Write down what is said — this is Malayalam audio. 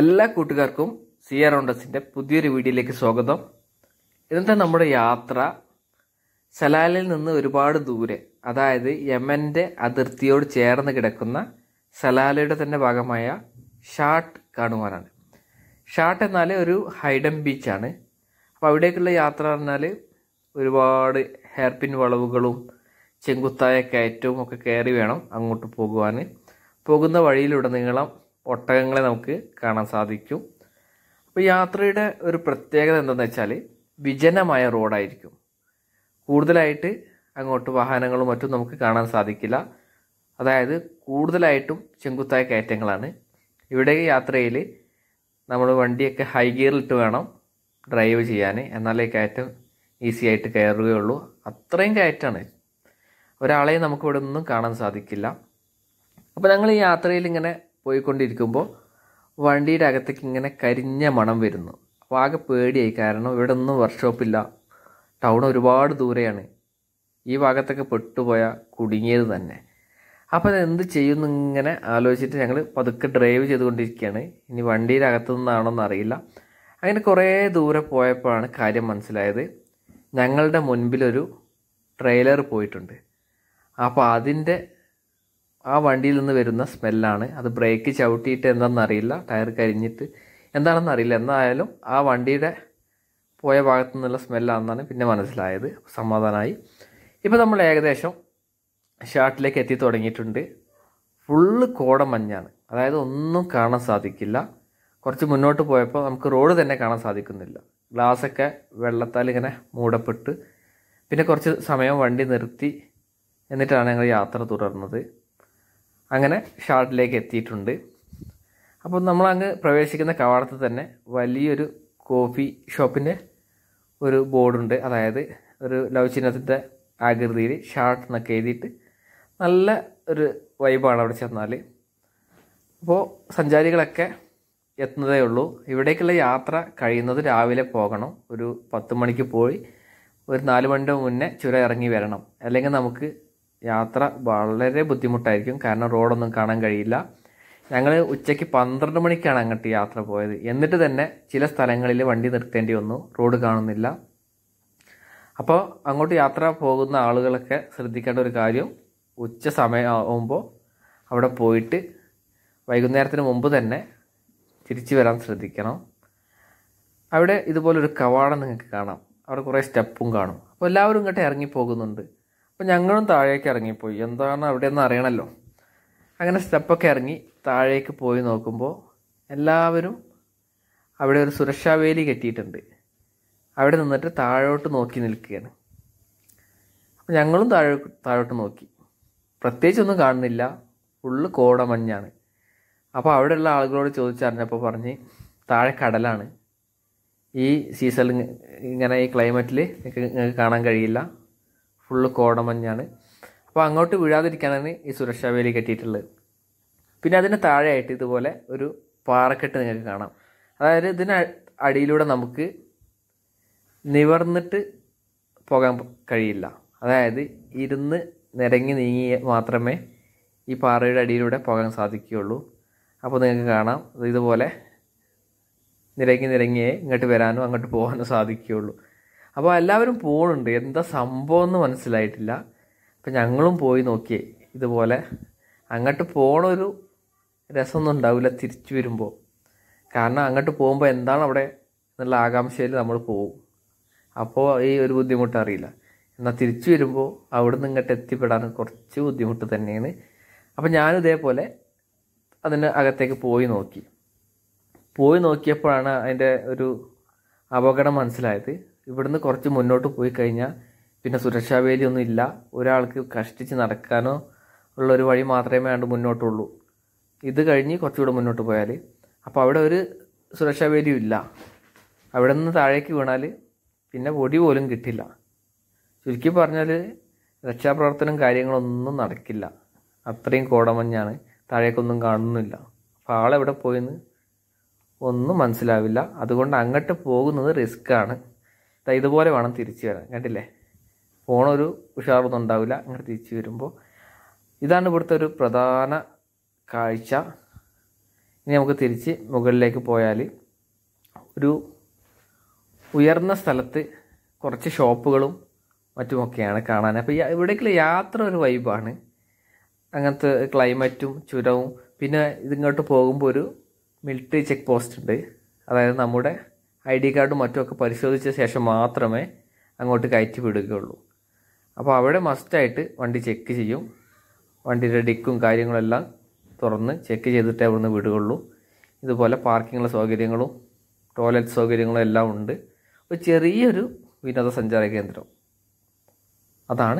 എല്ലാ കൂട്ടുകാർക്കും സി ആർ ഓണ്ടസിൻ്റെ പുതിയൊരു വീഡിയോയിലേക്ക് സ്വാഗതം ഇന്നത്തെ നമ്മുടെ യാത്ര സലാലിൽ നിന്ന് ഒരുപാട് ദൂരെ അതായത് യമൻ്റെ അതിർത്തിയോട് ചേർന്ന് കിടക്കുന്ന സലാലയുടെ തന്നെ ഭാഗമായ ഷാട്ട് കാണുവാനാണ് ഷാട്ട് എന്നാൽ ഒരു ഹൈഡൻ ബീച്ചാണ് അപ്പോൾ അവിടേക്കുള്ള യാത്ര പറഞ്ഞാൽ ഒരുപാട് ഹെയർപിൻ വളവുകളും ചെങ്കുത്തായ കയറ്റവും ഒക്കെ കയറി വേണം അങ്ങോട്ട് പോകുവാൻ പോകുന്ന വഴിയിലുടനീളം ഒട്ടകങ്ങളെ നമുക്ക് കാണാൻ സാധിക്കും അപ്പോൾ യാത്രയുടെ ഒരു പ്രത്യേകത എന്തെന്ന് വെച്ചാൽ വിജനമായ റോഡായിരിക്കും കൂടുതലായിട്ട് അങ്ങോട്ട് വാഹനങ്ങളും മറ്റും നമുക്ക് കാണാൻ സാധിക്കില്ല അതായത് കൂടുതലായിട്ടും ചെങ്കുത്തായ കയറ്റങ്ങളാണ് ഇവിടെ യാത്രയിൽ നമ്മൾ വണ്ടിയൊക്കെ ഹൈ ഗിയറിലിട്ട് വേണം ഡ്രൈവ് ചെയ്യാൻ എന്നാലേ കയറ്റം ഈസി ആയിട്ട് കയറുകയുള്ളൂ അത്രയും കയറ്റാണ് ഒരാളെയും നമുക്ക് ഇവിടെ ഒന്നും കാണാൻ സാധിക്കില്ല അപ്പോൾ ഞങ്ങൾ ഈ യാത്രയിൽ ഇങ്ങനെ പോയിക്കൊണ്ടിരിക്കുമ്പോൾ വണ്ടിയുടെ അകത്തേക്ക് ഇങ്ങനെ കരിഞ്ഞ മണം വരുന്നു അപ്പോൾ ആകെ പേടിയായി കാരണം ഇവിടെ ഒന്നും വർക്ക്ഷോപ്പില്ല ടൗൺ ഒരുപാട് ദൂരെയാണ് ഈ ഭാഗത്തൊക്കെ പെട്ടുപോയ കുടുങ്ങിയത് തന്നെ അപ്പോൾ അതെന്ത് എന്ത് ചെയ്യുമെന്ന് ഇങ്ങനെ ആലോചിച്ചിട്ട് ഞങ്ങൾ പതുക്കെ ഡ്രൈവ് ചെയ്തുകൊണ്ടിരിക്കുകയാണ് ഇനി വണ്ടിയുടെ അകത്തു നിന്നാണോന്ന് അറിയില്ല അങ്ങനെ കുറേ ദൂരെ പോയപ്പോഴാണ് കാര്യം മനസ്സിലായത് ഞങ്ങളുടെ മുൻപിലൊരു ട്രെയിലർ പോയിട്ടുണ്ട് അപ്പോൾ അതിൻ്റെ ആ വണ്ടിയിൽ നിന്ന് വരുന്ന സ്മെല്ലാണ് അത് ബ്രേക്ക് ചവിട്ടിയിട്ട് എന്താണെന്നറിയില്ല ടയർ കരിഞ്ഞിട്ട് എന്താണെന്ന് അറിയില്ല എന്തായാലും ആ വണ്ടിയുടെ പോയ ഭാഗത്തു നിന്നുള്ള സ്മെല്ലാണെന്നാണ് പിന്നെ മനസ്സിലായത് സമാധാനമായി ഇപ്പോൾ നമ്മൾ ഏകദേശം ഷാട്ടിലേക്ക് എത്തി തുടങ്ങിയിട്ടുണ്ട് ഫുള്ള് കോടമഞ്ഞാണ് അതായത് ഒന്നും കാണാൻ സാധിക്കില്ല കുറച്ച് മുന്നോട്ട് പോയപ്പോൾ നമുക്ക് റോഡ് തന്നെ കാണാൻ സാധിക്കുന്നില്ല ഗ്ലാസ്സൊക്കെ വെള്ളത്താൽ ഇങ്ങനെ മൂടപ്പെട്ട് പിന്നെ കുറച്ച് സമയം വണ്ടി നിർത്തി എന്നിട്ടാണ് ഞങ്ങൾ യാത്ര തുടർന്നത് അങ്ങനെ ഷാർട്ടിലേക്ക് എത്തിയിട്ടുണ്ട് അപ്പോൾ നമ്മളങ്ങ് പ്രവേശിക്കുന്ന കവാടത്തിൽ തന്നെ വലിയൊരു കോഫി ഷോപ്പിൻ്റെ ഒരു ബോർഡുണ്ട് അതായത് ഒരു ലവ് ചിഹ്നത്തിൻ്റെ ആകൃതിയിൽ ഷാർട്ട് എന്നൊക്കെ എഴുതിയിട്ട് നല്ല ഒരു വൈബാണ് അവിടെ ചെന്നാൽ അപ്പോൾ സഞ്ചാരികളൊക്കെ എത്തുന്നതേ ഉള്ളൂ ഇവിടേക്കുള്ള യാത്ര കഴിയുന്നത് രാവിലെ പോകണം ഒരു പത്ത് മണിക്ക് പോയി ഒരു നാല് മണിൻ്റെ മുന്നേ ചുരം ഇറങ്ങി വരണം അല്ലെങ്കിൽ നമുക്ക് യാത്ര വളരെ ബുദ്ധിമുട്ടായിരിക്കും കാരണം റോഡൊന്നും കാണാൻ കഴിയില്ല ഞങ്ങൾ ഉച്ചയ്ക്ക് പന്ത്രണ്ട് മണിക്കാണ് അങ്ങോട്ട് യാത്ര പോയത് എന്നിട്ട് തന്നെ ചില സ്ഥലങ്ങളിൽ വണ്ടി നിർത്തേണ്ടി വന്നു റോഡ് കാണുന്നില്ല അപ്പോൾ അങ്ങോട്ട് യാത്ര പോകുന്ന ആളുകളൊക്കെ ശ്രദ്ധിക്കേണ്ട ഒരു കാര്യം ഉച്ച സമയമാകുമ്പോൾ അവിടെ പോയിട്ട് വൈകുന്നേരത്തിന് മുമ്പ് തന്നെ തിരിച്ചു വരാൻ ശ്രദ്ധിക്കണം അവിടെ ഇതുപോലൊരു കവാടം നിങ്ങൾക്ക് കാണാം അവിടെ കുറേ സ്റ്റെപ്പും കാണും അപ്പോൾ എല്ലാവരും ഇങ്ങോട്ട് ഇറങ്ങി പോകുന്നുണ്ട് അപ്പോൾ ഞങ്ങളും താഴേക്ക് ഇറങ്ങിപ്പോയി എന്താണ് അവിടെ അറിയണമല്ലോ അങ്ങനെ സ്റ്റെപ്പൊക്കെ ഇറങ്ങി താഴേക്ക് പോയി നോക്കുമ്പോൾ എല്ലാവരും അവിടെ ഒരു സുരക്ഷാ വേലി കെട്ടിയിട്ടുണ്ട് അവിടെ നിന്നിട്ട് താഴോട്ട് നോക്കി നിൽക്കുകയാണ് അപ്പോൾ ഞങ്ങളും താഴെ താഴോട്ട് നോക്കി പ്രത്യേകിച്ചൊന്നും കാണുന്നില്ല ഫുള്ള് കോടമഞ്ഞാണ് അപ്പോൾ അവിടെയുള്ള ആളുകളോട് ചോദിച്ചറിഞ്ഞപ്പോൾ പറഞ്ഞ് താഴെ കടലാണ് ഈ സീസണിൽ ഇങ്ങനെ ഈ ക്ലൈമറ്റിൽ നിങ്ങൾക്ക് കാണാൻ കഴിയില്ല ഫുള്ള് കോടമഞ്ഞാണ് അപ്പോൾ അങ്ങോട്ട് വീഴാതിരിക്കാനാണ് ഈ സുരക്ഷാ വേലി കെട്ടിയിട്ടുള്ളത് പിന്നെ അതിന് താഴെയായിട്ട് ഇതുപോലെ ഒരു പാറക്കെട്ട് നിങ്ങൾക്ക് കാണാം അതായത് ഇതിന് അടിയിലൂടെ നമുക്ക് നിവർന്നിട്ട് പോകാൻ കഴിയില്ല അതായത് ഇരുന്ന് നിരങ്ങി നീങ്ങി മാത്രമേ ഈ പാറയുടെ അടിയിലൂടെ പോകാൻ സാധിക്കുകയുള്ളൂ അപ്പോൾ നിങ്ങൾക്ക് കാണാം ഇതുപോലെ നിരങ്ങി നിരങ്ങിയേ ഇങ്ങോട്ട് വരാനോ അങ്ങോട്ട് പോകാനോ സാധിക്കുകയുള്ളൂ അപ്പോൾ എല്ലാവരും പോകുന്നുണ്ട് എന്താ സംഭവം എന്ന് മനസ്സിലായിട്ടില്ല അപ്പം ഞങ്ങളും പോയി നോക്കി ഇതുപോലെ അങ്ങോട്ട് പോണൊരു രസമൊന്നും ഉണ്ടാവില്ല തിരിച്ചു വരുമ്പോൾ കാരണം അങ്ങോട്ട് പോകുമ്പോൾ എന്താണ് അവിടെ എന്നുള്ള ആകാംക്ഷയിൽ നമ്മൾ പോകും അപ്പോൾ ഈ ഒരു ബുദ്ധിമുട്ട് അറിയില്ല എന്നാൽ തിരിച്ചു വരുമ്പോൾ അവിടുന്ന് ഇങ്ങോട്ട് എത്തിപ്പെടാൻ കുറച്ച് ബുദ്ധിമുട്ട് തന്നെയാണ് അപ്പം ഞാനും ഇതേപോലെ അതിന് അകത്തേക്ക് പോയി നോക്കി പോയി നോക്കിയപ്പോഴാണ് അതിൻ്റെ ഒരു അപകടം മനസ്സിലായത് ഇവിടുന്ന് കുറച്ച് മുന്നോട്ട് പോയി കഴിഞ്ഞാൽ പിന്നെ സുരക്ഷാ വേദിയൊന്നും ഇല്ല ഒരാൾക്ക് കഷ്ടിച്ച് നടക്കാനോ ഉള്ള ഒരു വഴി മാത്രമേ വേണ്ട മുന്നോട്ടുള്ളൂ ഇത് കഴിഞ്ഞ് കുറച്ചുകൂടെ മുന്നോട്ട് പോയാൽ അപ്പോൾ അവിടെ ഒരു സുരക്ഷാ വേദിയും ഇല്ല അവിടെ നിന്ന് താഴേക്ക് വീണാൽ പിന്നെ പൊടി പോലും കിട്ടില്ല ചുരുക്കി പറഞ്ഞാൽ രക്ഷാപ്രവർത്തനം കാര്യങ്ങളൊന്നും നടക്കില്ല അത്രയും കോടമഞ്ഞാണ് താഴേക്കൊന്നും കാണുന്നില്ല അപ്പോൾ ആളെവിടെ പോയെന്ന് ഒന്നും മനസ്സിലാവില്ല അതുകൊണ്ട് അങ്ങോട്ട് പോകുന്നത് റിസ്ക്കാണ് ഇതുപോലെ വേണം തിരിച്ചു വരാൻ കണ്ടില്ലേ ഫോണൊരു ഉഷാറൊന്നും ഉണ്ടാവില്ല അങ്ങനെ തിരിച്ചു വരുമ്പോൾ ഇതാണ് ഇവിടുത്തെ ഒരു പ്രധാന കാഴ്ച ഇനി നമുക്ക് തിരിച്ച് മുകളിലേക്ക് പോയാൽ ഒരു ഉയർന്ന സ്ഥലത്ത് കുറച്ച് ഷോപ്പുകളും മറ്റുമൊക്കെയാണ് കാണാൻ അപ്പോൾ ഇവിടേക്കുള്ള യാത്ര ഒരു വൈബാണ് അങ്ങനത്തെ ക്ലൈമറ്റും ചുരവും പിന്നെ ഇതിങ്ങോട്ട് പോകുമ്പോൾ ഒരു മിലിറ്ററി ചെക്ക് പോസ്റ്റ് ഉണ്ട് അതായത് നമ്മുടെ ഐ ഡി കാർഡും മറ്റുമൊക്കെ പരിശോധിച്ച ശേഷം മാത്രമേ അങ്ങോട്ട് കയറ്റി വിടുകയുള്ളൂ അപ്പോൾ അവിടെ മസ്റ്റായിട്ട് വണ്ടി ചെക്ക് ചെയ്യും വണ്ടിയുടെ ഡിക്കും കാര്യങ്ങളെല്ലാം തുറന്ന് ചെക്ക് ചെയ്തിട്ടേ അവിടുന്ന് വിടുകയുള്ളൂ ഇതുപോലെ പാർക്കിങ്ങിലെ സൗകര്യങ്ങളും ടോയ്ലറ്റ് സൗകര്യങ്ങളും എല്ലാം ഉണ്ട് ഒരു ചെറിയൊരു വിനോദസഞ്ചാര കേന്ദ്രം അതാണ്